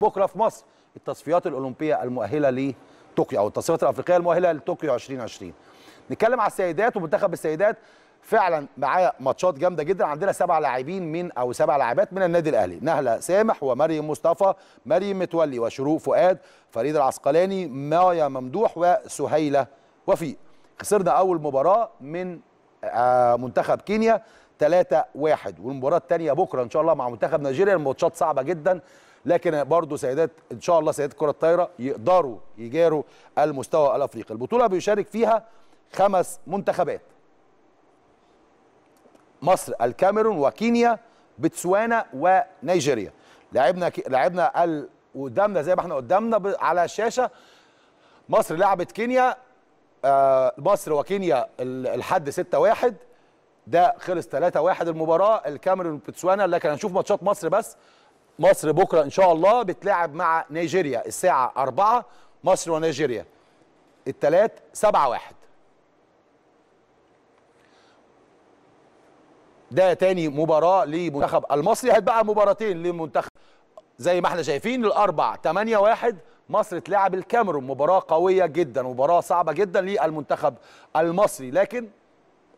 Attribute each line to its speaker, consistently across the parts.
Speaker 1: بكره في مصر التصفيات الاولمبيه المؤهله لطوكيو او التصفيات الافريقيه المؤهله لطوكيو 2020 نتكلم على السيدات ومنتخب السيدات فعلا معايا ماتشات جامده جدا عندنا سبع لاعبين من او سبع لاعبات من النادي الاهلي نهله سامح ومريم مصطفى مريم متولي وشروق فؤاد فريد العسقلاني مايا ممدوح وسهيله وفي خسرنا اول مباراه من آه، منتخب كينيا 3-1 والمباراه الثانيه بكره ان شاء الله مع منتخب نيجيريا الماتشات صعبه جدا لكن برضه سيدات ان شاء الله سيدات كره الطايره يقدروا يجاروا المستوى الافريقي البطوله بيشارك فيها خمس منتخبات مصر الكاميرون وكينيا بتسوانا ونيجيريا لعبنا كي... لعبنا ال... قدامنا زي ما احنا قدامنا ب... على الشاشه مصر لعبت كينيا آه مصر وكينيا الحد 6 1 ده خلص 3 1 المباراه الكاميرون بتسوانا لكن هنشوف ماتشات مصر بس مصر بكره ان شاء الله بتلعب مع نيجيريا الساعه أربعة مصر ونيجيريا الثلاث سبعة واحد ده تاني مباراه لمنتخب المصري هتبقى مباراتين لمنتخب زي ما احنا شايفين الاربع تمانية واحد مصر تلعب الكاميرون مباراه قويه جدا مباراه صعبه جدا للمنتخب المصري لكن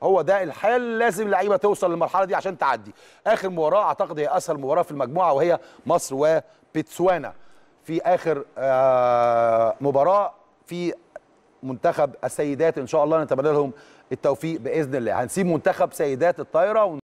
Speaker 1: هو ده الحال لازم اللعيبه توصل للمرحله دي عشان تعدي اخر مباراه اعتقد هي اسهل مباراه في المجموعه وهي مصر وبتسوانا في اخر آه مباراه في منتخب السيدات ان شاء الله نتمنى لهم التوفيق باذن الله هنسيب منتخب سيدات الطايره